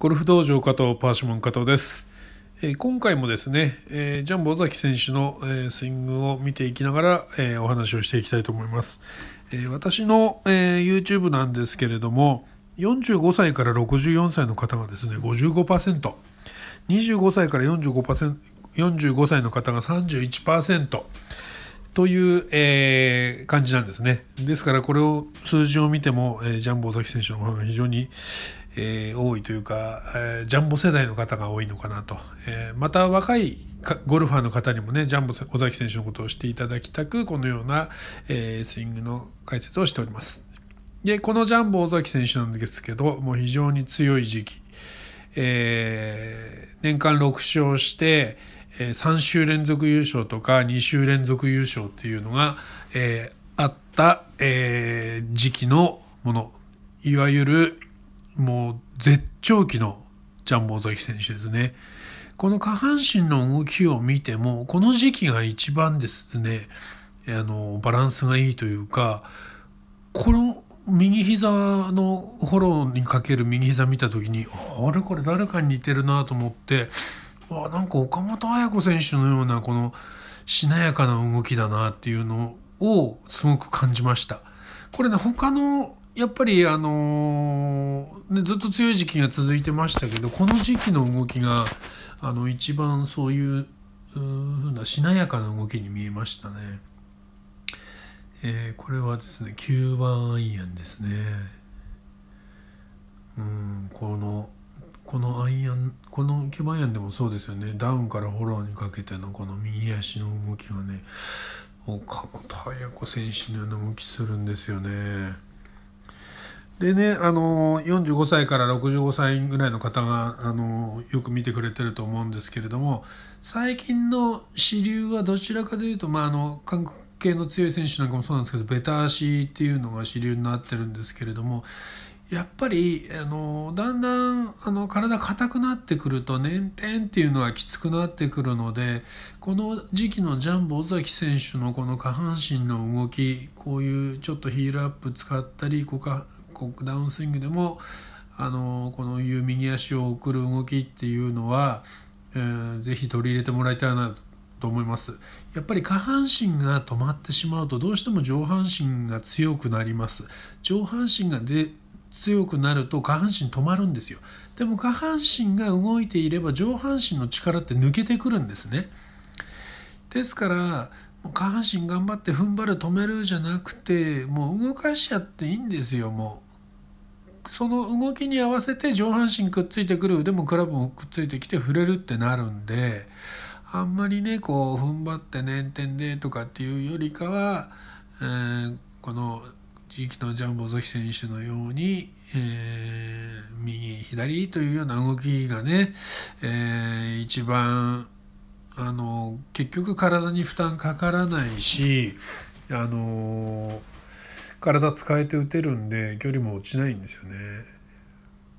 ゴルフ道場加藤パーシモン加藤です、えー、今回もですね、えー、ジャンボ尾崎選手の、えー、スイングを見ていきながら、えお話をしていきたいと思います、え私の、え YouTube なんですけれども45歳から64歳の方がですね 55%25 歳から 45%, 45歳の方が31%という、えー、感じなんですね。ですからこれを数字を見ても、えー、ジャンボ尾崎選手の方が非常に、えー、多いというか、えー、ジャンボ世代の方が多いのかなと、えー、また若いゴルファーの方にもねジャンボ尾崎選手のことをしていただきたくこのような、えスイングの解説をしておりますでこのジャンボ尾崎選手なんですけどもう非常に強い時期、え年間6勝して、え3週連続優勝とか2週連続優勝っていうのが、えあった、え時期のものいわゆるもう絶頂期のジャンボ尾崎選手ですね。この下半身の動きを見ても、この時期が一番ですね、あの、バランスがいいというか、この右膝のフォローにかける右膝見た時に、あれこれ誰かに似てるなと思って、わなんか岡本綾子選手のようなこのしなやかな動きだなっていうのをすごく感じました。これね、他のやっぱりあのー、ね、ずっと強い時期が続いてましたけどこの時期の動きがあの一番そういうふうなしなやかな動きに見えましたね。えー、これはですね9番アイアンですね。うんこのこのアイアンこの9番アイアンでもそうですよねダウンからフォローにかけてのこの右足の動きがね岡本綾子選手のような動きするんですよね。でね、あの45歳から65歳ぐらいの方が、あのよく見てくれてると思うんですけれども最近の支流はどちらかというと、まあ、あの韓国系の強い選手なんかもそうなんですけどベタ足っていうのが支流になってるんですけれどもやっぱりあのだんだんあの体硬くなってくると粘点っていうのはきつくなってくるのでこの時期のジャンボ尾崎選手のこの下半身の動きこういうちょっとヒールアップ使ったりダウンスイングでもあのこの右足を送る動きっていうのは、えー、ぜひ取り入れてもらいたいなと思いますやっぱり下半身が止まってしまうとどうしても上半身が強くなります上半身がで強くなると下半身止まるんですよでも下半身が動いていれば上半身の力って抜けてくるんですねですから下半身頑張って踏ん張る止めるじゃなくてもう動かしちゃっていいんですよもうその動きに合わせて上半身くっついてくる腕もクラブもくっついてきて触れるってなるんであんまりねこう踏ん張って捻転でとかっていうよりかは、えー、この地域のジャンボゾヒ選手のように、えー、右左というような動きがね、えー、一番あの結局体に負担かからないしあのー体使えて打てるんで距離も落ちないんですよね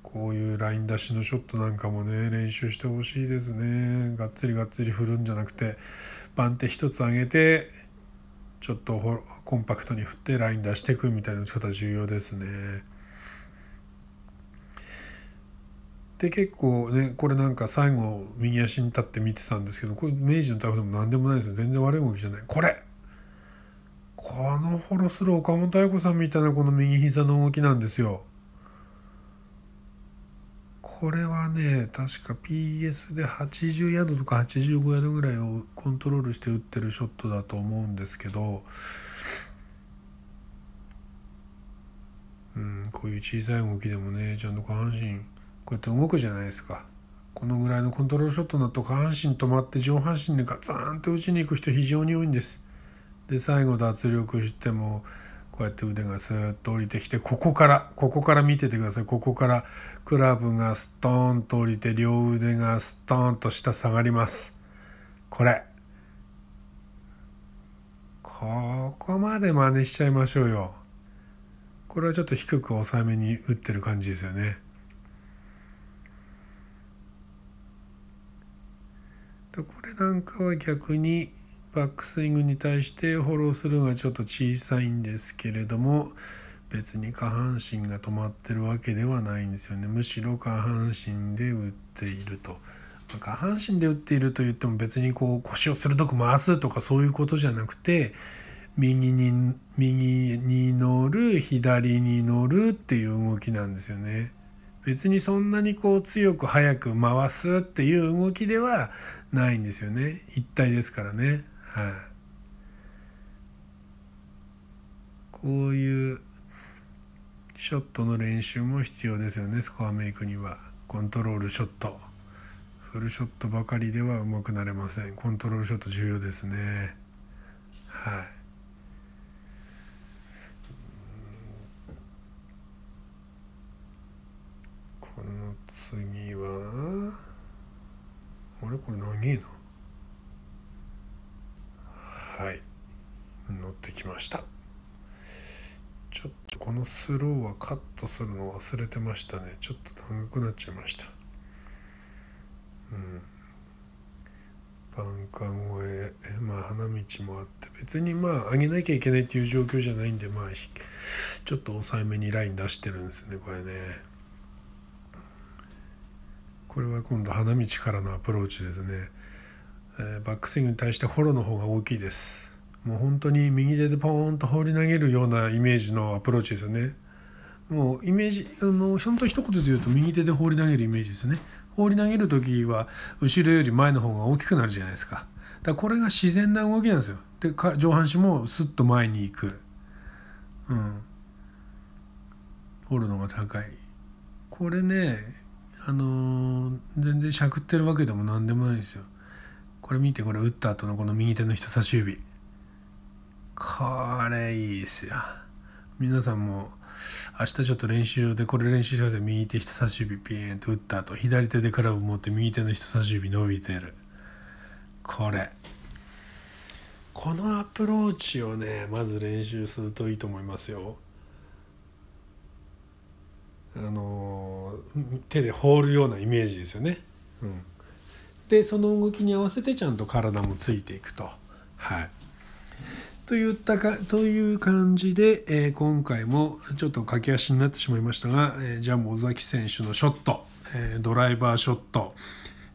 こういうライン出しのショットなんかもね練習してほしいですねがっつりがっつり振るんじゃなくて番手1つ上げてちょっとコンパクトに振ってライン出していくみたいな打ち方重要ですねで結構ねこれなんか最後右足に立って見てたんですけどこれ明治のタフでも何でもないですよ全然悪い動きじゃないこれこのフォローする岡本彩子さんみたいなこの右膝の動きなんですよ。これはね確か PS で80ヤードとか85ヤードぐらいをコントロールして打ってるショットだと思うんですけどうんこういう小さい動きでもねちゃんと下半身こうやって動くじゃないですかこのぐらいのコントロールショットだと下半身止まって上半身でガツンと打ちに行く人非常に多いんですで最後脱力してもこうやって腕がスーッと降りてきてここからここから見ててくださいここからクラブがストーンと降りて両腕がストーンと下下がりますこれここまで真似しちゃいましょうよこれはちょっと低く抑えめに打ってる感じですよねこれなんかは逆にバックスイングに対してフォロースルーがちょっと小さいんですけれども別に下半身が止まってるわけではないんですよねむしろ下半身で打っていると。下半身で打っていると言っても別にこう腰を鋭く回すとかそういうことじゃなくて右に右に乗る左に乗るっていう動きなんですよね。別にそんなにこう強く速く回すっていう動きではないんですよね。一体ですからね。はい、こういうショットの練習も必要ですよねスコアメイクにはコントロールショットフルショットばかりではうまくなれませんコントロールショット重要ですねはいこの次はあれこれ長えなはい乗ってきましたちょっとこのスローはカットするの忘れてましたねちょっと長くなっちゃいましたうんバンカンをえまあ花道もあって別にまあ上げなきゃいけないっていう状況じゃないんでまあちょっと抑えめにライン出してるんですねこれねこれは今度花道からのアプローチですねえバックスイングに対してフォローの方が大きいですもう本当に右手でポーンと放り投げるようなイメージのアプローチですよねもうイメージあの本当一言で言うと右手で放り投げるイメージですね放り投げる時は後ろより前の方が大きくなるじゃないですかだからこれが自然な動きなんですよでか上半身もスッと前に行くうん掘るのが高いこれねあのー、全然しゃくってるわけでも何でもないですよこれ見てこれ打った後のこの右手の人差し指これいいですよ皆さんも明日ちょっと練習でこれ練習してください右手人差し指ピーンと打った後左手でカラブ持って右手の人差し指伸びてるこれこのアプローチをねまず練習するといいと思いますよあの手で放るようなイメージですよねうんでその動きに合わせてちゃんと体もついていくと。はいといったかという感じで、えー、今回もちょっと駆け足になってしまいましたが、えー、ジャム尾崎選手のショット、えー、ドライバーショット、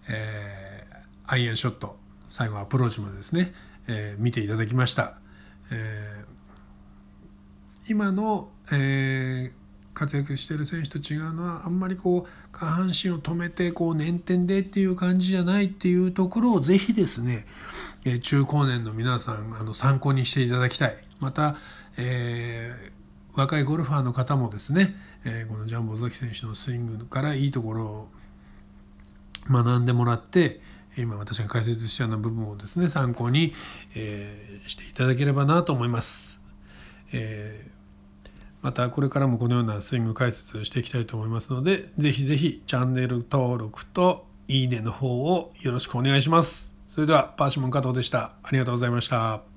えー、アイアンショット最後アプローチまでですね、え見ていただきました、え今の、え活躍してる選手と違うのはあんまりこう下半身を止めてこう捻転でっていう感じじゃないっていうところをぜひですね、え中高年の皆さんあの参考にしていただきたいまた、えー、若いゴルファーの方もですね、えー、このジャンボ尾崎選手のスイングからいいところを学んでもらって今私が解説したような部分をですね参考に、えー、していただければなと思います。えーまたこれからもこのようなスイング解説していきたいと思いますのでぜひぜひチャンネル登録といいねの方をよろしくお願いしますそれではパーシモン加藤でしたありがとうございました